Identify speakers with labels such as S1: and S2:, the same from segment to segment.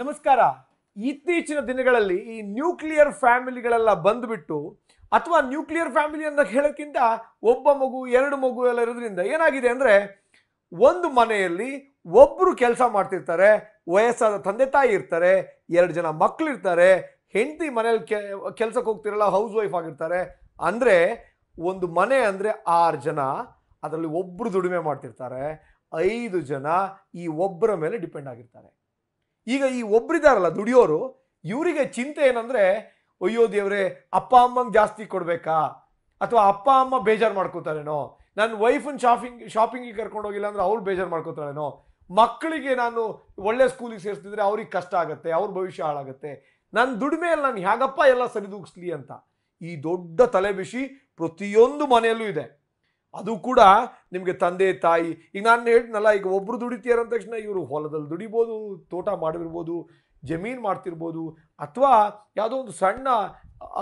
S1: ನಮಸ್ಕಾರ ಇತ್ತೀಚಿನ ದಿನಗಳಲ್ಲಿ ಈ ನ್ಯೂಕ್ಲಿಯರ್ ಫ್ಯಾಮಿಲಿಗಳೆಲ್ಲ ಬಂದುಬಿಟ್ಟು ಅಥವಾ ನ್ಯೂಕ್ಲಿಯರ್ ಫ್ಯಾಮಿಲಿ ಅಂತ ಹೇಳೋಕ್ಕಿಂತ ಒಬ್ಬ ಮಗು ಎರಡು ಮಗು ಎಲ್ಲ ಇರೋದ್ರಿಂದ ಏನಾಗಿದೆ ಅಂದರೆ ಒಂದು ಮನೆಯಲ್ಲಿ ಒಬ್ಬರು ಕೆಲಸ ಮಾಡ್ತಿರ್ತಾರೆ ವಯಸ್ಸಾದ ತಂದೆ ತಾಯಿ ಇರ್ತಾರೆ ಎರಡು ಜನ ಮಕ್ಕಳಿರ್ತಾರೆ ಹೆಂಡತಿ ಮನೆಯಲ್ಲಿ ಕೆ ಕೆಲಸಕ್ಕೆ ಹೋಗ್ತಿರಲ್ಲ ಹೌಸ್ ವೈಫ್ ಆಗಿರ್ತಾರೆ ಅಂದರೆ ಒಂದು ಮನೆ ಅಂದರೆ ಆರು ಜನ ಅದರಲ್ಲಿ ಒಬ್ಬರು ದುಡಿಮೆ ಮಾಡ್ತಿರ್ತಾರೆ ಐದು ಜನ ಈ ಒಬ್ಬರ ಮೇಲೆ ಡಿಪೆಂಡ್ ಆಗಿರ್ತಾರೆ ಈಗ ಈ ಒಬ್ಬರಿದ್ದಾರಲ್ಲ ದುಡಿಯೋರು ಇವರಿಗೆ ಚಿಂತೆ ಏನಂದರೆ ಅಯ್ಯೋ ದೇವರೇ ಅಪ್ಪ ಅಮ್ಮಂಗೆ ಜಾಸ್ತಿ ಕೊಡಬೇಕಾ ಅಥವಾ ಅಪ್ಪ ಅಮ್ಮ ಬೇಜಾರು ಮಾಡ್ಕೋತಾರೇನೋ ನನ್ನ ವೈಫನ್ ಶಾಪಿಂಗ್ ಶಾಪಿಂಗಿಗೆ ಕರ್ಕೊಂಡು ಹೋಗಿಲ್ಲ ಅಂದರೆ ಅವ್ರು ಬೇಜಾರು ಮಾಡ್ಕೋತಾರೇನೋ ಮಕ್ಕಳಿಗೆ ನಾನು ಒಳ್ಳೆ ಸ್ಕೂಲಿಗೆ ಸೇರಿಸ್ತಿದ್ರೆ ಅವ್ರಿಗೆ ಕಷ್ಟ ಆಗುತ್ತೆ ಅವ್ರ ಭವಿಷ್ಯ ಹಾಳಾಗುತ್ತೆ ನನ್ನ ದುಡಿಮೆ ಅಲ್ಲಿ ನಾನು ಹೇಗಪ್ಪ ಎಲ್ಲ ಸರಿದೂಗಿಸ್ಲಿ ಅಂತ ಈ ದೊಡ್ಡ ತಲೆಬಿಸಿ ಪ್ರತಿಯೊಂದು ಮನೆಯಲ್ಲೂ ಇದೆ ಅದು ಕೂಡ ನಿಮಗೆ ತಂದೆ ತಾಯಿ ಈಗ ನಾನು ಹೇಳ್ತೀನಲ್ಲ ಈಗ ಒಬ್ಬರು ದುಡಿತೀರ ಅಂದ ತಕ್ಷಣ ಇವರು ಹೊಲದಲ್ಲಿ ದುಡಿಬೋದು ತೋಟ ಮಾಡಿರ್ಬೋದು ಜಮೀನು ಮಾಡ್ತಿರ್ಬೋದು ಅಥವಾ ಯಾವುದೋ ಒಂದು ಸಣ್ಣ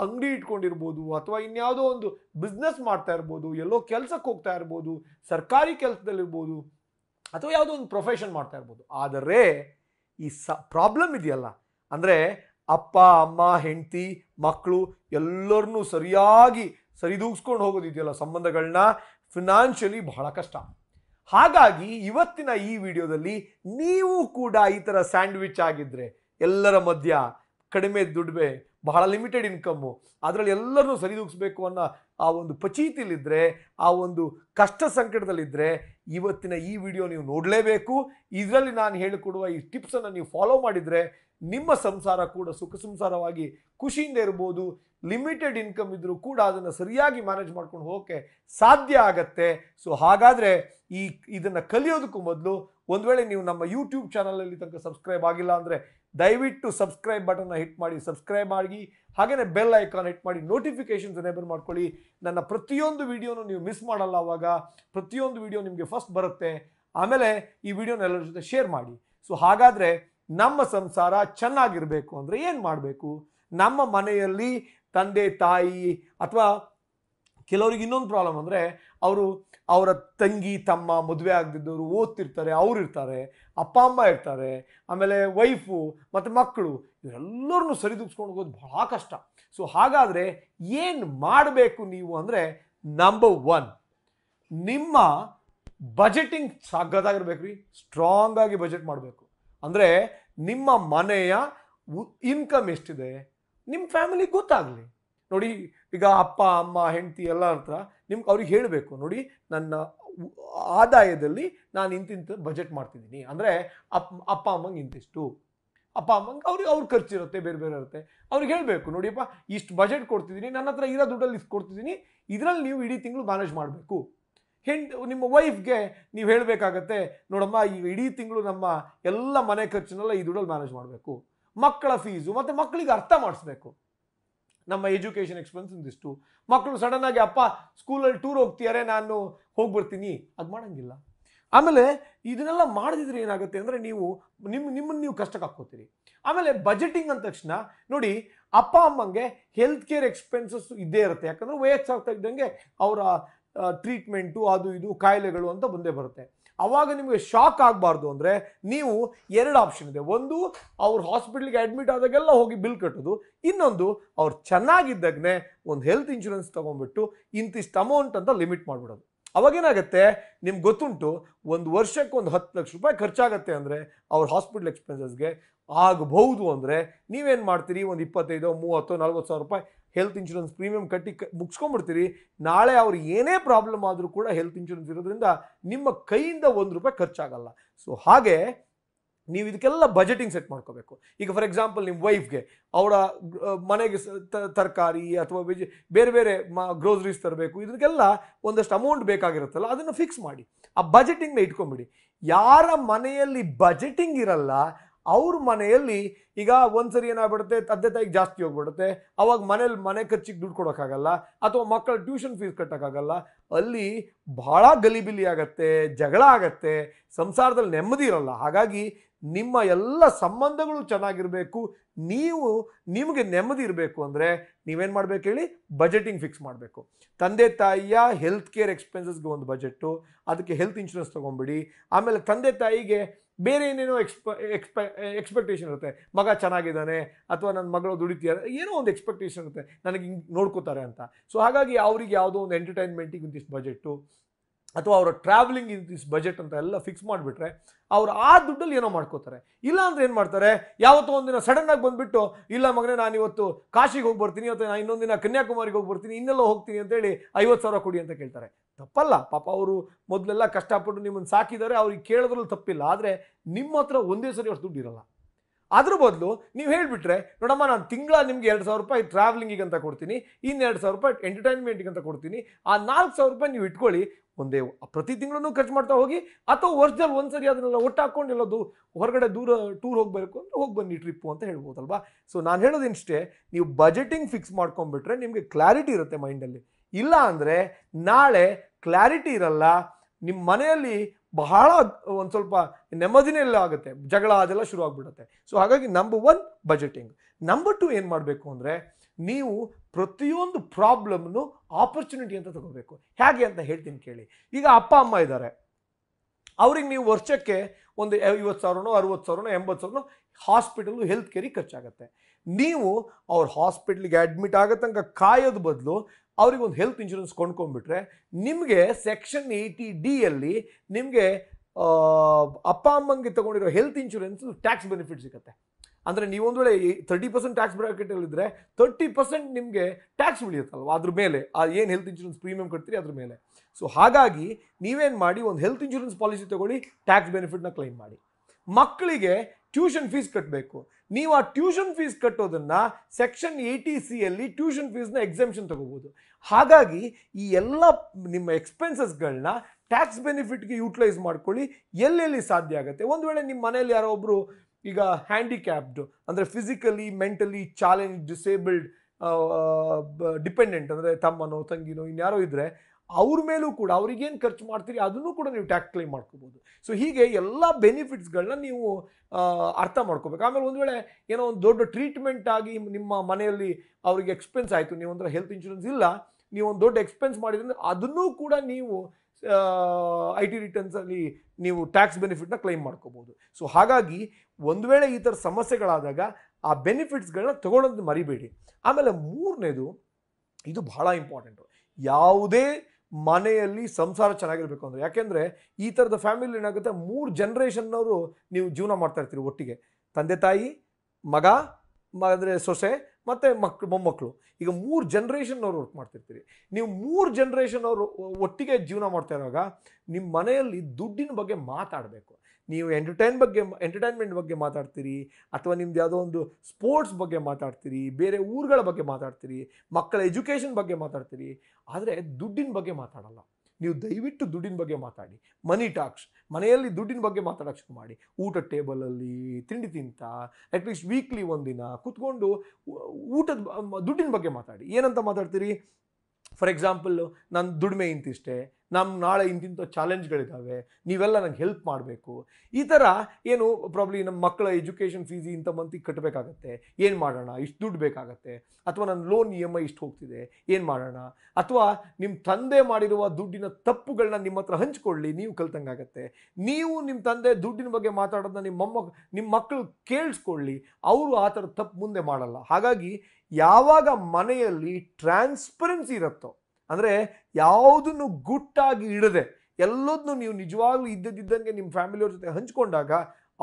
S1: ಅಂಗಡಿ ಇಟ್ಕೊಂಡಿರ್ಬೋದು ಅಥವಾ ಇನ್ಯಾವುದೋ ಒಂದು ಬಿಸ್ನೆಸ್ ಮಾಡ್ತಾ ಇರ್ಬೋದು ಎಲ್ಲೋ ಕೆಲಸಕ್ಕೆ ಹೋಗ್ತಾ ಇರ್ಬೋದು ಸರ್ಕಾರಿ ಕೆಲಸದಲ್ಲಿರ್ಬೋದು ಅಥವಾ ಯಾವುದೋ ಒಂದು ಪ್ರೊಫೆಷನ್ ಮಾಡ್ತಾ ಇರ್ಬೋದು ಆದರೆ ಈ ಸ ಪ್ರಾಬ್ಲಮ್ ಇದೆಯಲ್ಲ ಅಂದರೆ ಅಪ್ಪ ಅಮ್ಮ ಹೆಂಡತಿ ಮಕ್ಕಳು ಎಲ್ಲರನ್ನೂ ಸರಿಯಾಗಿ ಸರಿದೂಗಿಸ್ಕೊಂಡು ಹೋಗೋದಿದೆಯಲ್ಲ ಸಂಬಂಧಗಳನ್ನ ಫಿನಾನ್ಷಿಯಲಿ ಬಹಳ ಕಷ್ಟ ಹಾಗಾಗಿ ಇವತ್ತಿನ ಈ ವಿಡಿಯೋದಲ್ಲಿ ನೀವು ಕೂಡ ಈ ಥರ ಸ್ಯಾಂಡ್ವಿಚ್ ಆಗಿದ್ದರೆ ಎಲ್ಲರ ಮಧ್ಯ ಕಡಿಮೆ ದುಡಿಮೆ ಬಹಳ ಲಿಮಿಟೆಡ್ ಇನ್ಕಮ್ಮು ಅದರಲ್ಲಿ ಎಲ್ಲರನ್ನೂ ಸರಿದೂಗಿಸ್ಬೇಕು ಅನ್ನೋ ಆ ಒಂದು ಪಚೀತಿಲಿದ್ದರೆ ಆ ಒಂದು ಕಷ್ಟ ಸಂಕಟದಲ್ಲಿದ್ದರೆ ಇವತ್ತಿನ ಈ ವಿಡಿಯೋ ನೀವು ನೋಡಲೇಬೇಕು ಇದರಲ್ಲಿ ನಾನು ಹೇಳಿಕೊಡುವ ಈ ಟಿಪ್ಸನ್ನು ನೀವು ಫಾಲೋ ಮಾಡಿದರೆ ನಿಮ್ಮ ಸಂಸಾರ ಕೂಡ ಸುಖ ಸಂಸಾರವಾಗಿ ಖುಷಿಯಿಂದ ಇರ್ಬೋದು ಲಿಮಿಟೆಡ್ ಇನ್ಕಮ್ ಇದ್ದರೂ ಕೂಡ ಅದನ್ನು ಸರಿಯಾಗಿ ಮ್ಯಾನೇಜ್ ಮಾಡ್ಕೊಂಡು ಹೋಗೋಕ್ಕೆ ಸಾಧ್ಯ ಆಗತ್ತೆ ಸೊ ಹಾಗಾದರೆ ಈ ಇದನ್ನು ಕಲಿಯೋದಕ್ಕೂ ಮೊದಲು ಒಂದು ವೇಳೆ ನೀವು ನಮ್ಮ ಯೂಟ್ಯೂಬ್ ಚಾನಲಲ್ಲಿ ತನಕ ಸಬ್ಸ್ಕ್ರೈಬ್ ಆಗಿಲ್ಲ ಅಂದರೆ ದಯವಿಟ್ಟು ಸಬ್ಸ್ಕ್ರೈಬ್ ಬಟನ್ನ ಹಿಟ್ ಮಾಡಿ ಸಬ್ಸ್ಕ್ರೈಬ್ ಆಗಿ ಹಾಗೆಯೇ ಬೆಲ್ ಐಕಾನ್ ಹಿಟ್ ಮಾಡಿ ನೋಟಿಫಿಕೇಷನ್ಸ್ ಎನೇಬಲ್ ಮಾಡ್ಕೊಳ್ಳಿ ನನ್ನ ಪ್ರತಿಯೊಂದು ವೀಡಿಯೋನು ನೀವು ಮಿಸ್ ಮಾಡಲ್ಲ ಅವಾಗ ಪ್ರತಿಯೊಂದು ವೀಡಿಯೋ ನಿಮಗೆ ಫಸ್ಟ್ ಬರುತ್ತೆ ಆಮೇಲೆ ಈ ವಿಡಿಯೋನ ಎಲ್ಲರ ಜೊತೆ ಶೇರ್ ಮಾಡಿ ಸೊ ಹಾಗಾದರೆ ನಮ್ಮ ಸಂಸಾರ ಚೆನ್ನಾಗಿರಬೇಕು ಅಂದರೆ ಏನು ಮಾಡಬೇಕು ನಮ್ಮ ಮನೆಯಲ್ಲಿ ತಂದೆ ತಾಯಿ ಅಥವಾ ಕೆಲವ್ರಿಗೆ ಇನ್ನೊಂದು ಪ್ರಾಬ್ಲಮ್ ಅಂದರೆ ಅವರು ಅವರ ತಂಗಿ ತಮ್ಮ ಮದುವೆ ಆಗದಿದ್ದವರು ಓದ್ತಿರ್ತಾರೆ ಇರ್ತಾರೆ ಅಪ್ಪ ಅಮ್ಮ ಇರ್ತಾರೆ ಆಮೇಲೆ ವೈಫು ಮತ್ತು ಮಕ್ಕಳು ಇವರೆಲ್ಲರನ್ನೂ ಸರಿದೂಗಿಸ್ಕೊಂಡು ಹೋಗೋದು ಬಹಳ ಕಷ್ಟ ಸೊ ಹಾಗಾದರೆ ಏನು ಮಾಡಬೇಕು ನೀವು ಅಂದರೆ ನಂಬರ್ ಒನ್ ನಿಮ್ಮ ಬಜೆಟಿಂಗ್ ಸಾಗದಾಗಿರ್ಬೇಕು ರೀ ಸ್ಟ್ರಾಂಗ್ ಆಗಿ ಬಜೆಟ್ ಮಾಡಬೇಕು ಅಂದರೆ ನಿಮ್ಮ ಮನೆಯ ಇನ್ಕಮ್ ಎಷ್ಟಿದೆ ನಿಮ್ಮ ಫ್ಯಾಮಿಲಿ ಗೊತ್ತಾಗಲಿ ನೋಡಿ ಈಗ ಅಪ್ಪ ಅಮ್ಮ ಹೆಂಡತಿ ಎಲ್ಲ ಹತ್ರ ನಿಮ್ಗೆ ಅವ್ರಿಗೆ ಹೇಳಬೇಕು ನೋಡಿ ನನ್ನ ಆದಾಯದಲ್ಲಿ ನಾನು ಇಂತಿಂತ ಬಜೆಟ್ ಮಾಡ್ತಿದ್ದೀನಿ ಅಂದರೆ ಅಪ್ ಅಪ್ಪ ಅಮ್ಮಂಗೆ ಇಂತಿಷ್ಟು ಅಪ್ಪ ಅಮ್ಮಂಗೆ ಅವ್ರಿಗೆ ಅವ್ರ ಖರ್ಚಿರುತ್ತೆ ಬೇರೆ ಬೇರೆ ಇರುತ್ತೆ ಅವ್ರಿಗೆ ಹೇಳಬೇಕು ನೋಡಿಯಪ್ಪ ಇಷ್ಟು ಬಜೆಟ್ ಕೊಡ್ತಿದ್ದೀನಿ ನನ್ನ ಹತ್ರ ಇರೋ ದುಡ್ಡಲ್ಲಿ ಇಷ್ಟು ಕೊಡ್ತಿದ್ದೀನಿ ಇದರಲ್ಲಿ ನೀವು ಇಡೀ ತಿಂಗಳು ಮ್ಯಾನೇಜ್ ಮಾಡಬೇಕು ಹೆಂಡ್ ನಿಮ್ಮ ವೈಫ್ಗೆ ನೀವು ಹೇಳಬೇಕಾಗತ್ತೆ ನೋಡಮ್ಮ ಈ ಇಡೀ ತಿಂಗಳು ನಮ್ಮ ಎಲ್ಲ ಮನೆ ಖರ್ಚನ್ನೆಲ್ಲ ಈ ದುಡ್ಡಲ್ಲಿ ಮ್ಯಾನೇಜ್ ಮಾಡಬೇಕು ಮಕ್ಕಳ ಫೀಸು ಮತ್ತು ಮಕ್ಕಳಿಗೆ ಅರ್ಥ ಮಾಡಿಸ್ಬೇಕು ನಮ್ಮ ಎಜುಕೇಷನ್ ಎಕ್ಸ್ಪೆನ್ಸ್ ಒಂದಿಷ್ಟು ಮಕ್ಕಳು ಸಡನ್ ಆಗಿ ಅಪ್ಪ ಸ್ಕೂಲಲ್ಲಿ ಟೂರ್ ಹೋಗ್ತಿದ್ದಾರೆ ನಾನು ಹೋಗ್ಬಿಡ್ತೀನಿ ಅದು ಮಾಡೋಂಗಿಲ್ಲ ಆಮೇಲೆ ಇದನ್ನೆಲ್ಲ ಮಾಡದಿದ್ರೆ ಏನಾಗುತ್ತೆ ಅಂದರೆ ನೀವು ನಿಮ್ಮ ನಿಮ್ಮನ್ನು ನೀವು ಕಷ್ಟಕ್ಕೆ ಹಾಕ್ಕೋತೀರಿ ಆಮೇಲೆ ಬಜೆಟಿಂಗ್ ಅಂದ ತಕ್ಷಣ ನೋಡಿ ಅಪ್ಪ ಅಮ್ಮಂಗೆ ಹೆಲ್ತ್ ಕೇರ್ ಎಕ್ಸ್ಪೆನ್ಸಸ್ ಇದ್ದೇ ಇರುತ್ತೆ ಯಾಕಂದರೆ ವಯಸ್ಸಾಗ್ತಾ ಇದ್ದಂಗೆ ಅವರ ಟ್ರೀಟ್ಮೆಂಟು ಅದು ಇದು ಕಾಯಿಲೆಗಳು ಅಂತ ಬಂದೇ ಬರುತ್ತೆ ಅವಾಗ ನಿಮಗೆ ಶಾಕ್ ಆಗಬಾರ್ದು ಅಂದರೆ ನೀವು ಎರಡು ಆಪ್ಷನ್ ಇದೆ ಒಂದು ಅವ್ರು ಹಾಸ್ಪಿಟ್ಲಿಗೆ ಅಡ್ಮಿಟ್ ಆದಾಗೆಲ್ಲ ಹೋಗಿ ಬಿಲ್ ಕಟ್ಟೋದು ಇನ್ನೊಂದು ಅವ್ರು ಚೆನ್ನಾಗಿದ್ದಾಗನೇ ಒಂದು ಹೆಲ್ತ್ ಇನ್ಶೂರೆನ್ಸ್ ತೊಗೊಂಡ್ಬಿಟ್ಟು ಇಂತಿಷ್ಟು ಅಮೌಂಟ್ ಅಂತ ಲಿಮಿಟ್ ಮಾಡಿಬಿಡೋದು ಅವಾಗೇನಾಗುತ್ತೆ ನಿಮ್ಗೆ ಗೊತ್ತುಂಟು ಒಂದು ವರ್ಷಕ್ಕೆ ಒಂದು ಹತ್ತು ಲಕ್ಷ ರೂಪಾಯಿ ಖರ್ಚಾಗತ್ತೆ ಅಂದರೆ ಅವ್ರ ಹಾಸ್ಪಿಟ್ಲ್ ಎಕ್ಸ್ಪೆನ್ಸಸ್ಗೆ ಆಗಬಹುದು ಅಂದರೆ ನೀವೇನು ಮಾಡ್ತೀರಿ ಒಂದು ಇಪ್ಪತ್ತೈದೋ ಮೂವತ್ತೋ ನಲ್ವತ್ತು ಸಾವಿರ ರೂಪಾಯಿ ಹೆಲ್ತ್ ಇನ್ಶೂರೆನ್ಸ್ ಪ್ರೀಮಿಯಂ ಕಟ್ಟಿ ಮುಗಿಸ್ಕೊಂಡ್ಬಿಡ್ತೀರಿ ನಾಳೆ ಅವ್ರು ಏನೇ ಪ್ರಾಬ್ಲಮ್ ಆದರೂ ಕೂಡ ಹೆಲ್ತ್ ಇನ್ಶೂರೆನ್ಸ್ ಇರೋದ್ರಿಂದ ನಿಮ್ಮ ಕೈಯಿಂದ ಒಂದು ರೂಪಾಯಿ ಖರ್ಚಾಗಲ್ಲ ಸೊ ಹಾಗೆ ನೀವು ಇದಕ್ಕೆಲ್ಲ ಬಜೆಟಿಂಗ್ ಸೆಟ್ ಮಾಡ್ಕೋಬೇಕು ಈಗ ಫಾರ್ ಎಕ್ಸಾಂಪಲ್ ನಿಮ್ಮ ವೈಫ್ಗೆ ಅವರ ಮನೆಗೆ ತರಕಾರಿ ಅಥವಾ ವೆಜಿ ಬೇರೆ ಬೇರೆ ಮ ಗ್ರೋಸರೀಸ್ ತರಬೇಕು ಇದಕ್ಕೆಲ್ಲ ಒಂದಷ್ಟು ಅಮೌಂಟ್ ಬೇಕಾಗಿರುತ್ತಲ್ಲ ಅದನ್ನು ಫಿಕ್ಸ್ ಮಾಡಿ ಆ ಬಜೆಟಿಂಗ್ನ ಇಟ್ಕೊಂಬಿಡಿ ಯಾರ ಮನೆಯಲ್ಲಿ ಬಜೆಟಿಂಗ್ ಇರಲ್ಲ ಅವ್ರ ಮನೆಯಲ್ಲಿ ಈಗ ಒಂದ್ಸರಿ ಏನಾಗ್ಬಿಡುತ್ತೆ ತಂದೆ ತಾಯಿಗೆ ಜಾಸ್ತಿ ಹೋಗ್ಬಿಡುತ್ತೆ ಅವಾಗ ಮನೇಲಿ ಮನೆ ಖರ್ಚಿಗೆ ದುಡ್ಡು ಕೊಡೋಕ್ಕಾಗಲ್ಲ ಅಥವಾ ಮಕ್ಕಳ ಟ್ಯೂಷನ್ ಫೀಸ್ ಕಟ್ಟೋಕ್ಕಾಗಲ್ಲ ಅಲ್ಲಿ ಭಾಳ ಗಲಿಬಿಲಿ ಆಗತ್ತೆ ಜಗಳ ಆಗತ್ತೆ ಸಂಸಾರದಲ್ಲಿ ನೆಮ್ಮದಿ ಇರಲ್ಲ ಹಾಗಾಗಿ ನಿಮ್ಮ ಎಲ್ಲ ಸಂಬಂಧಗಳು ಚೆನ್ನಾಗಿರಬೇಕು ನೀವು ನಿಮಗೆ ನೆಮ್ಮದಿ ಇರಬೇಕು ಅಂದರೆ ನೀವೇನು ಮಾಡಬೇಕು ಹೇಳಿ ಬಜೆಟಿಂಗ್ ಫಿಕ್ಸ್ ಮಾಡಬೇಕು ತಂದೆ ತಾಯಿಯ ಹೆಲ್ತ್ ಕೇರ್ ಎಕ್ಸ್ಪೆನ್ಸಸ್ಗೆ ಒಂದು ಬಜೆಟ್ಟು ಅದಕ್ಕೆ ಹೆಲ್ತ್ ಇನ್ಶೂರೆನ್ಸ್ ತೊಗೊಂಬಿಡಿ ಆಮೇಲೆ ತಂದೆ ತಾಯಿಗೆ ಬೇರೆ ಏನೇನೋ ಎಕ್ಸ್ಪ ಎಕ್ಸ್ಪೆ ಎಕ್ಸ್ಪೆಕ್ಟೇಷನ್ ಇರುತ್ತೆ ಮಗ ಚೆನ್ನಾಗಿದ್ದಾನೆ ಅಥವಾ ನನ್ನ ಮಗಳು ದುಡಿತೀಯ ಏನೋ ಒಂದು ಎಕ್ಸ್ಪೆಕ್ಟೇಷನ್ ಇರುತ್ತೆ ನನಗೆ ಹಿಂಗೆ ನೋಡ್ಕೋತಾರೆ ಅಂತ ಸೊ ಹಾಗಾಗಿ ಅವ್ರಿಗೆ ಯಾವುದೋ ಒಂದು ಎಂಟರ್ಟೈನ್ಮೆಂಟಿಗೆ ಒಂದಿಷ್ಟು ಬಜೆಟ್ಟು ಅಥವಾ ಅವರ ಟ್ರಾವೆಲಿಂಗ್ ಇನ್ ದಿಸ್ ಬಜೆಟ್ ಅಂತ ಎಲ್ಲ ಫಿಕ್ಸ್ ಮಾಡಿಬಿಟ್ರೆ ಅವ್ರು ಆ ದುಡ್ಡಲ್ಲಿ ಏನೋ ಮಾಡ್ಕೋತಾರೆ ಇಲ್ಲ ಅಂದರೆ ಏನು ಮಾಡ್ತಾರೆ ಯಾವತ್ತೋ ಒಂದಿನ ಸಡನ್ನಾಗಿ ಬಂದುಬಿಟ್ಟು ಇಲ್ಲ ಮಗನೇ ನಾನು ಇವತ್ತು ಕಾಶಿಗೆ ಹೋಗಿ ಬರ್ತೀನಿ ಅಥವಾ ನಾನು ಇನ್ನೊಂದಿನ ಕನ್ಯಾಕುಮಾರಿಗೆ ಹೋಗಿ ಬರ್ತೀನಿ ಇನ್ನೆಲ್ಲ ಹೋಗ್ತೀನಿ ಅಂತೇಳಿ ಐವತ್ತು ಸಾವಿರ ಕೊಡಿ ಅಂತ ಕೇಳ್ತಾರೆ ತಪ್ಪಲ್ಲ ಪಾಪ ಅವರು ಮೊದಲೆಲ್ಲ ಕಷ್ಟಪಟ್ಟು ನಿಮ್ಮನ್ನು ಸಾಕಿದ್ದಾರೆ ಅವ್ರಿಗೆ ಕೇಳೋದ್ರಲ್ಲಿ ತಪ್ಪಿಲ್ಲ ಆದರೆ ನಿಮ್ಮ ಹತ್ರ ಒಂದೇ ಸರಿ ಅಷ್ಟು ದುಡ್ಡು ಇರಲ್ಲ ಅದ್ರ ಬದಲು ನೀವು ಹೇಳಿಬಿಟ್ರೆ ನೋಡಮ್ಮ ನಾನು ತಿಂಗಳ ನಿಮಗೆ ಎರಡು ಸಾವಿರ ರೂಪಾಯಿ ಟ್ರಾವೆಲಿಂಗಿಗೆ ಅಂತ ಕೊಡ್ತೀನಿ ಇನ್ನೆರಡು ಸಾವಿರ ರೂಪಾಯಿ ಎಂಟರ್ಟೈನ್ಮೆಂಟಿಗೆ ಅಂತ ಕೊಡ್ತೀನಿ ಆ ನಾಲ್ಕು ಸಾವಿರ ರೂಪಾಯಿ ನೀವು ಇಟ್ಕೊಳ್ಳಿ ಒಂದೇ ಪ್ರತಿ ತಿಂಗಳೂ ಖರ್ಚು ಮಾಡ್ತಾ ಹೋಗಿ ಅಥವಾ ವರ್ಷದಲ್ಲಿ ಸರಿ ಅದನ್ನೆಲ್ಲ ಒಟ್ಟು ಹಾಕ್ಕೊಂಡು ಎಲ್ಲದು ಹೊರಗಡೆ ದೂರ ಟೂರ್ ಹೋಗಬೇಕು ಅಂದರೆ ಹೋಗಿ ಬನ್ನಿ ಟ್ರಿಪ್ಪು ಅಂತ ಹೇಳ್ಬೋದಲ್ವಾ ಸೊ ನಾನು ಹೇಳೋದು ಇಷ್ಟೇ ನೀವು ಬಜೆಟಿಂಗ್ ಫಿಕ್ಸ್ ಮಾಡ್ಕೊಂಡ್ಬಿಟ್ರೆ ನಿಮಗೆ ಕ್ಲಾರಿಟಿ ಇರುತ್ತೆ ಮೈಂಡಲ್ಲಿ ಇಲ್ಲ ಅಂದರೆ ನಾಳೆ ಕ್ಲಾರಿಟಿ ಇರಲ್ಲ ನಿಮ್ಮ ಮನೆಯಲ್ಲಿ ಬಹಳ ಒಂದು ಸ್ವಲ್ಪ ನೆಮ್ಮದಿನೇ ಇಲ್ಲ ಆಗುತ್ತೆ ಜಗಳ ಅದೆಲ್ಲ ಶುರು ಆಗಿಬಿಡುತ್ತೆ ಸೊ ಹಾಗಾಗಿ number one budgeting number two ಏನು ಮಾಡಬೇಕು ಅಂದರೆ ನೀವು ಪ್ರತಿಯೊಂದು ಪ್ರಾಬ್ಲಮ್ನು ಆಪರ್ಚುನಿಟಿ ಅಂತ ತಗೋಬೇಕು ಹೇಗೆ ಅಂತ ಹೇಳ್ತೀನಿ ಕೇಳಿ ಈಗ ಅಪ್ಪ ಅಮ್ಮ ಇದ್ದಾರೆ ಅವ್ರಿಗೆ ನೀವು ವರ್ಷಕ್ಕೆ ಒಂದು ಐವತ್ತು ಸಾವಿರನೋ ಅರುವತ್ತು ಸಾವಿರನೋ ಎಂಬತ್ತು ಸಾವಿರನೋ ಹಾಸ್ಪಿಟಲು ಹೆಲ್ತ್ ಕೇರಿಗೆ ಖರ್ಚಾಗುತ್ತೆ ನೀವು ಅವ್ರ ಹಾಸ್ಪಿಟ್ಲಿಗೆ ಅಡ್ಮಿಟ್ ಆಗೋ ತನಕ ಕಾಯೋದು ಬದಲು ಒಂದು ಹೆಲ್ತ್ ಇನ್ಶೂರೆನ್ಸ್ ಕೊಂಡ್ಕೊಂಡ್ಬಿಟ್ರೆ ನಿಮಗೆ ಸೆಕ್ಷನ್ ಏಯ್ಟಿ ಡಿಯಲ್ಲಿ ನಿಮಗೆ ಅಪ್ಪ ಅಮ್ಮಂಗೆ ತೊಗೊಂಡಿರೋ ಹೆಲ್ತ್ ಇನ್ಶೂರೆನ್ಸ್ ಟ್ಯಾಕ್ಸ್ ಬೆನಿಫಿಟ್ ಸಿಗುತ್ತೆ ಅಂದರೆ ನೀವೊಂದು ವೇಳೆ ತರ್ಟಿ ಪರ್ಸೆಂಟ್ ಟ್ಯಾಕ್ಸ್ ಬ್ರಾಕೆಟಲ್ಲಿದ್ದರೆ ತರ್ಟಿ ಪರ್ಸೆಂಟ್ ನಿಮಗೆ ಟ್ಯಾಕ್ಸ್ ಉಳಿಯುತ್ತಲ್ವ ಅದ್ರ ಮೇಲೆ ಆ ಏನು ಹೆಲ್ತ್ ಇನ್ಶೂರೆನ್ಸ್ ಪ್ರೀಮಿಯಂ ಕಟ್ತೀರಿ ಅದ್ರ ಮೇಲೆ ಸೊ ಹಾಗಾಗಿ ನೀವೇನು ಮಾಡಿ ಒಂದು ಹೆಲ್ತ್ ಇನ್ಶೂರೆನ್ಸ್ ಪಾಲಿಸಿ ತೊಗೊಳ್ಳಿ ಟ್ಯಾಕ್ಸ್ ಬೆನಿಫಿಟ್ನ ಕ್ಲೈಮ್ ಮಾಡಿ ಮಕ್ಕಳಿಗೆ ಟ್ಯೂಷನ್ ಫೀಸ್ ಕಟ್ಟಬೇಕು ನೀವು ಆ ಟ್ಯೂಷನ್ ಫೀಸ್ ಕಟ್ಟೋದನ್ನು ಸೆಕ್ಷನ್ ಏಯ್ಟಿ ಸಿಯಲ್ಲಿ ಅಲ್ಲಿ ಟ್ಯೂಷನ್ ಫೀಸ್ನ ಎಕ್ಸೆಮ್ಷನ್ ತೊಗೋಬೋದು ಹಾಗಾಗಿ ಈ ಎಲ್ಲ ನಿಮ್ಮ ಎಕ್ಸ್ಪೆನ್ಸಸ್ಗಳನ್ನ ಟ್ಯಾಕ್ಸ್ ಬೆನಿಫಿಟ್ಗೆ ಯೂಟಿಲೈಸ್ ಮಾಡ್ಕೊಳ್ಳಿ ಎಲ್ಲೆಲ್ಲಿ ಸಾಧ್ಯ ಆಗುತ್ತೆ ಒಂದು ವೇಳೆ ನಿಮ್ಮ ಮನೇಲಿ ಯಾರೋ ಒಬ್ಬರು ಈಗ ಹ್ಯಾಂಡಿಕ್ಯಾಪ್ಡ್ ಅಂದರೆ physically mentally challenge disabled dependent ಅಂದರೆ ತಮ್ಮನೋ ತಂಗಿನೋ ಇನ್ಯಾರೋ ಇದ್ದರೆ ಅವ್ರ ಮೇಲೂ ಕೂಡ ಅವ್ರಿಗೇನು ಖರ್ಚು ಮಾಡ್ತೀರಿ ಅದನ್ನು ಕೂಡ ನೀವು ಟ್ಯಾಕ್ಸ್ ಕ್ಲೈಮ್ ಮಾಡ್ಕೋಬೋದು ಸೊ ಹೀಗೆ ಎಲ್ಲ ಬೆನಿಫಿಟ್ಸ್ಗಳನ್ನ ನೀವು ಅರ್ಥ ಮಾಡ್ಕೋಬೇಕು ಆಮೇಲೆ ಒಂದು ವೇಳೆ ಏನೋ ಒಂದು ದೊಡ್ಡ ಟ್ರೀಟ್ಮೆಂಟ್ ಆಗಿ ನಿಮ್ಮ ಮನೆಯಲ್ಲಿ ಅವ್ರಿಗೆ ಎಕ್ಸ್ಪೆನ್ಸ್ ಆಯಿತು ನೀವು ಅಂದರೆ ಹೆಲ್ತ್ ಇನ್ಶೂರೆನ್ಸ್ ಇಲ್ಲ ನೀವು ಒಂದು ದೊಡ್ಡ ಎಕ್ಸ್ಪೆನ್ಸ್ ಮಾಡಿದ್ರೆ ಅದನ್ನೂ ಕೂಡ ನೀವು ಐ ಟಿ ರಿಟರ್ನ್ಸಲ್ಲಿ ನೀವು ಟ್ಯಾಕ್ಸ್ ಬೆನಿಫಿಟ್ನ ಕ್ಲೈಮ್ ಮಾಡ್ಕೋಬೋದು ಸೊ ಹಾಗಾಗಿ ಒಂದು ವೇಳೆ ಈ ಥರ ಸಮಸ್ಯೆಗಳಾದಾಗ ಆ ಬೆನಿಫಿಟ್ಸ್ಗಳನ್ನ ತೊಗೊಳೋದು ಮರಿಬೇಡಿ ಆಮೇಲೆ ಮೂರನೇದು ಇದು ಬಹಳ ಇಂಪಾರ್ಟೆಂಟು ಯಾವುದೇ ಮನೆಯಲ್ಲಿ ಸಂಸಾರ ಚೆನ್ನಾಗಿರ್ಬೇಕು ಅಂದರೆ ಯಾಕೆಂದರೆ ಈ ಥರದ ಫ್ಯಾಮಿಲಿ ಏನಾಗುತ್ತೆ ಮೂರು ಜನ್ರೇಷನ್ನವರು ನೀವು ಜೀವನ ಮಾಡ್ತಾ ಇರ್ತೀರಿ ಒಟ್ಟಿಗೆ ತಂದೆ ತಾಯಿ ಮಗ ಅಂದರೆ ಸೊಸೆ ಮತ್ತು ಮಕ್ ಮೊಮ್ಮಕ್ಕಳು ಈಗ ಮೂರು ಜನ್ರೇಷನ್ನವ್ರು ವರ್ಕ್ ಮಾಡ್ತಿರ್ತೀರಿ ನೀವು ಮೂರು ಜನ್ರೇಷನ್ ಅವರು ಒಟ್ಟಿಗೆ ಜೀವನ ಮಾಡ್ತಾ ಇರುವಾಗ ನಿಮ್ಮ ಮನೆಯಲ್ಲಿ ದುಡ್ಡಿನ ಬಗ್ಗೆ ಮಾತಾಡಬೇಕು ನೀವು ಎಂಟರ್ಟೈನ್ ಬಗ್ಗೆ ಎಂಟರ್ಟೈನ್ಮೆಂಟ್ ಬಗ್ಗೆ ಮಾತಾಡ್ತೀರಿ ಅಥವಾ ನಿಮ್ದು ಯಾವುದೋ ಒಂದು ಸ್ಪೋರ್ಟ್ಸ್ ಬಗ್ಗೆ ಮಾತಾಡ್ತೀರಿ ಬೇರೆ ಊರುಗಳ ಬಗ್ಗೆ ಮಾತಾಡ್ತೀರಿ ಮಕ್ಕಳ ಎಜುಕೇಷನ್ ಬಗ್ಗೆ ಮಾತಾಡ್ತೀರಿ ಆದರೆ ದುಡ್ಡಿನ ಬಗ್ಗೆ ಮಾತಾಡಲ್ಲ ನೀವು ದಯವಿಟ್ಟು ದುಡ್ಡಿನ ಬಗ್ಗೆ ಮಾತಾಡಿ ಮನಿ ಟಾಕ್ಸ್ ಮನೆಯಲ್ಲಿ ದುಡ್ಡಿನ ಬಗ್ಗೆ ಮಾತಾಡೋಕೆ ಶುರು ಮಾಡಿ ಊಟ ಟೇಬಲಲ್ಲಿ ತಿಂಡಿ ತಿಂತ ಅಟ್ಲೀಸ್ಟ್ ವೀಕ್ಲಿ ಒಂದಿನ ಕುತ್ಕೊಂಡು ಊಟದ ದುಡ್ಡಿನ ಬಗ್ಗೆ ಮಾತಾಡಿ ಏನಂತ ಮಾತಾಡ್ತೀರಿ ಫಾರ್ ಎಕ್ಸಾಂಪಲ್ ನಾನು ದುಡಿಮೆ ಇಂತಿಷ್ಟೇ ನಮ್ಮ ನಾಳೆ ಇಂತಿಂಥ ಚಾಲೆಂಜ್ಗಳಿದ್ದಾವೆ ನೀವೆಲ್ಲ ನಂಗೆ ಹೆಲ್ಪ್ ಮಾಡಬೇಕು ಈ ಥರ ಏನು ಪ್ರಾಬ್ಲಿ ನಮ್ಮ ಮಕ್ಕಳ ಎಜುಕೇಷನ್ ಫೀಸ್ ಇಂಥ ಮಂತಿಗೆ ಕಟ್ಟಬೇಕಾಗತ್ತೆ ಏನು ಮಾಡೋಣ ಇಷ್ಟು ದುಡ್ಡು ಬೇಕಾಗತ್ತೆ ಅಥವಾ ನನ್ನ loan E e M I ಇಷ್ಟು ಹೋಗ್ತಿದೆ ಏನು ಮಾಡೋಣ ಅಥವಾ ನಿಮ್ಮ ತಂದೆ ಮಾಡಿರುವ ದುಡ್ಡಿನ ತಪ್ಪುಗಳನ್ನ ನಿಮ್ಮ ಹತ್ರ ಹಂಚ್ಕೊಳ್ಳಿ ನೀವು ಕಲ್ತಂಗಾಗತ್ತೆ ನೀವು ನಿಮ್ಮ ತಂದೆ ದುಡ್ಡಿನ ಬಗ್ಗೆ ಮಾತಾಡೋದನ್ನ ನಿಮ್ಮ ನಿಮ್ಮ ಮಕ್ಕಳು ಕೇಳಿಸ್ಕೊಳ್ಳಿ ಅವರು ಆ ಥರ ತಪ್ಪು ಮುಂದೆ ಮಾಡಲ್ಲ ಹಾಗಾಗಿ ಯಾವಾಗ ಮನೆಯಲ್ಲಿ ಟ್ರಾನ್ಸ್ಪರೆನ್ಸಿ ಇರುತ್ತೋ ಅಂದರೆ ಯಾವುದನ್ನು ಗುಟ್ಟಾಗಿ ಇಡದೆ ಎಲ್ಲದನ್ನು ನೀವು ನಿಜವಾಗ್ಲೂ ಇದ್ದದಿದ್ದಂಗೆ ನಿಮ್ಮ ಫ್ಯಾಮಿಲಿಯವ್ರ ಜೊತೆ ಹಂಚ್ಕೊಂಡಾಗ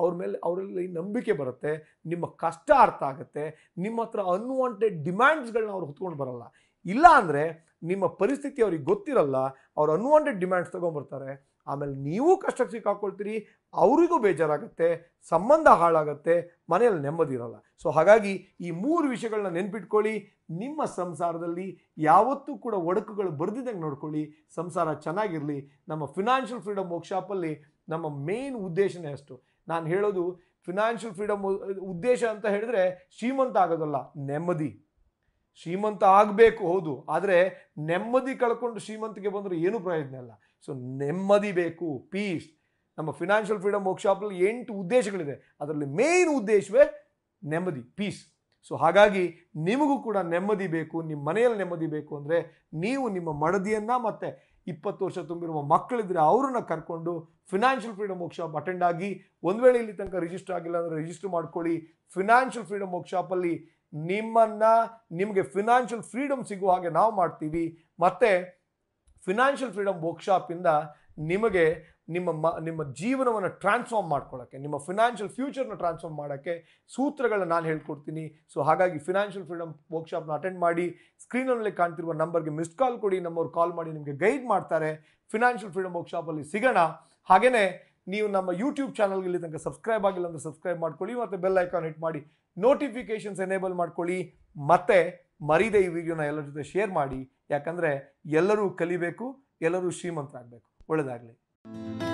S1: ಅವ್ರ ಮೇಲೆ ಅವರಲ್ಲಿ ನಂಬಿಕೆ ಬರುತ್ತೆ ನಿಮ್ಮ ಕಷ್ಟ ಅರ್ಥ ಆಗುತ್ತೆ ನಿಮ್ಮ ಹತ್ರ ಅನ್ವಾಂಟೆಡ್ ಡಿಮ್ಯಾಂಡ್ಸ್ಗಳನ್ನ ಅವ್ರು ಹೊತ್ಕೊಂಡು ಬರಲ್ಲ ಇಲ್ಲ ಅಂದರೆ ನಿಮ್ಮ ಪರಿಸ್ಥಿತಿ ಅವ್ರಿಗೆ ಗೊತ್ತಿರಲ್ಲ ಅವ್ರು ಅನ್ವಾಂಟೆಡ್ ಡಿಮ್ಯಾಂಡ್ಸ್ ತೊಗೊಂಡ್ಬರ್ತಾರೆ ಆಮೇಲೆ ನೀವು ಕಷ್ಟಕ್ಕೆ ಸಿಕ್ಕಾಕೊಳ್ತೀರಿ ಅವರಿಗೂ ಬೇಜಾರಾಗುತ್ತೆ ಸಂಬಂಧ ಹಾಳಾಗುತ್ತೆ ಮನೆಯಲ್ಲಿ ನೆಮ್ಮದಿ ಇರಲ್ಲ ಸೊ ಹಾಗಾಗಿ ಈ ಮೂರು ವಿಷಯಗಳನ್ನ ನೆನ್ಪಿಟ್ಕೊಳ್ಳಿ ನಿಮ್ಮ ಸಂಸಾರದಲ್ಲಿ ಯಾವತ್ತೂ ಕೂಡ ಒಡಕುಗಳು ಬರೆದಿದ್ದಂಗೆ ನೋಡ್ಕೊಳ್ಳಿ ಸಂಸಾರ ಚೆನ್ನಾಗಿರಲಿ ನಮ್ಮ ಫಿನಾನ್ಷಿಯಲ್ ಫ್ರೀಡಮ್ ವರ್ಕ್ಶಾಪಲ್ಲಿ ನಮ್ಮ ಮೇನ್ ಉದ್ದೇಶನೇ ಅಷ್ಟು ನಾನು ಹೇಳೋದು ಫಿನಾನ್ಷಿಯಲ್ ಫ್ರೀಡಮ್ ಉದ್ದೇಶ ಅಂತ ಹೇಳಿದ್ರೆ ಶ್ರೀಮಂತ ಆಗೋದಲ್ಲ ನೆಮ್ಮದಿ ಶ್ರೀಮಂತ ಆಗಬೇಕು ಹೌದು ಆದರೆ ನೆಮ್ಮದಿ ಕಳ್ಕೊಂಡು ಶ್ರೀಮಂತಿಗೆ ಬಂದರೆ ಏನೂ ಪ್ರಯೋಜನ ಇಲ್ಲ ಸೊ ನೆಮ್ಮದಿ ಬೇಕು ಪೀಸ್ ನಮ್ಮ ಫಿನಾನ್ಷಿಯಲ್ ಫ್ರೀಡಮ್ ವರ್ಕ್ಶಾಪಲ್ಲಿ ಎಂಟು ಉದ್ದೇಶಗಳಿದೆ ಅದರಲ್ಲಿ ಮೇನ್ ಉದ್ದೇಶವೇ ನೆಮ್ಮದಿ ಪೀಸ್ ಸೊ ಹಾಗಾಗಿ ನಿಮಗೂ ಕೂಡ ನೆಮ್ಮದಿ ಬೇಕು ನಿಮ್ಮ ಮನೆಯಲ್ಲಿ ನೆಮ್ಮದಿ ಬೇಕು ಅಂದರೆ ನೀವು ನಿಮ್ಮ ಮಡದಿಯನ್ನು ಮತ್ತು ಇಪ್ಪತ್ತು ವರ್ಷ ತುಂಬಿರುವ ಮಕ್ಕಳಿದ್ರೆ ಅವ್ರನ್ನ ಕರ್ಕೊಂಡು ಫಿನಾನ್ಷಿಯಲ್ ಫ್ರೀಡಮ್ ವರ್ಕ್ಶಾಪ್ ಅಟೆಂಡ್ ಆಗಿ ಒಂದು ವೇಳೆ ಇಲ್ಲಿ ತನಕ ರಿಜಿಸ್ಟರ್ ಆಗಿಲ್ಲ ಅಂದರೆ ರಿಜಿಸ್ಟರ್ ಮಾಡ್ಕೊಳ್ಳಿ ಫಿನಾನ್ಷಿಯಲ್ ಫ್ರೀಡಮ್ ವರ್ಕ್ಶಾಪಲ್ಲಿ ನಿಮ್ಮನ್ನು ನಿಮಗೆ ಫಿನಾನ್ಷಿಯಲ್ ಫ್ರೀಡಮ್ ಸಿಗುವ ಹಾಗೆ ನಾವು ಮಾಡ್ತೀವಿ ಮತ್ತು ಫಿನಾನ್ಷಿಯಲ್ ಫ್ರೀಡಮ್ ವರ್ಕ್ಶಾಪಿಂದ ನಿಮಗೆ ನಿಮ್ಮ ಮ ನಿಮ್ಮ ಜೀವನವನ್ನು ಟ್ರಾನ್ಸ್ಫಾರ್ಮ್ ಮಾಡ್ಕೊಳ್ಳೋಕ್ಕೆ ನಿಮ್ಮ ಫಿನಾನ್ಷಿಯಲ್ ಫ್ಯೂಚರ್ನ ಟ್ರಾನ್ಸ್ಫಾರ್ಮ್ ಮಾಡೋಕ್ಕೆ ಸೂತ್ರಗಳನ್ನ ನಾನು ಹೇಳ್ಕೊಡ್ತೀನಿ ಸೊ ಹಾಗಾಗಿ ಫಿನಾನ್ಷಿಯಲ್ ಫ್ರೀಡಮ್ ವರ್ಕ್ಶಾಪ್ನ ಅಟೆಂಡ್ ಮಾಡಿ ಸ್ಕ್ರೀನಲ್ಲಿ ಕಾಣ್ತಿರುವ ನಂಬರ್ಗೆ ಮಿಸ್ ಕಾಲ್ ಕೊಡಿ ನಮ್ಮವ್ರು ಕಾಲ್ ಮಾಡಿ ನಿಮಗೆ ಗೈಡ್ ಮಾಡ್ತಾರೆ ಫಿನಾನ್ಷಿಯಲ್ ಫ್ರೀಡಮ್ ವರ್ಕ್ಶಾಪಲ್ಲಿ ಸಿಗೋಣ ಹಾಗೆಯೇ ನೀವು ನಮ್ಮ ಯೂಟ್ಯೂಬ್ ಚಾನಲ್ಗೆ ಇಲ್ಲಿ ತನಕ ಸಬ್ಸ್ಕ್ರೈಬ್ ಆಗಿಲ್ಲ ಅಂದರೆ ಸಬ್ಸ್ಕ್ರೈಬ್ ಮಾಡ್ಕೊಳ್ಳಿ ಮತ್ತು ಬೆಲ್ ಐಕಾನ್ ಹಿಟ್ ಮಾಡಿ ನೋಟಿಫಿಕೇಷನ್ಸ್ ಎನೇಬಲ್ ಮಾಡ್ಕೊಳ್ಳಿ ಮತ್ತು ಮರೀದೆ ಈ ವಿಡಿಯೋನ ಎಲ್ಲರ ಜೊತೆ ಶೇರ್ ಮಾಡಿ ಯಾಕಂದರೆ ಎಲ್ಲರೂ ಕಲಿಬೇಕು ಎಲ್ಲರೂ ಶ್ರೀಮಂತರಾಗಬೇಕು ಒಳ್ಳೇದಾಗಲಿ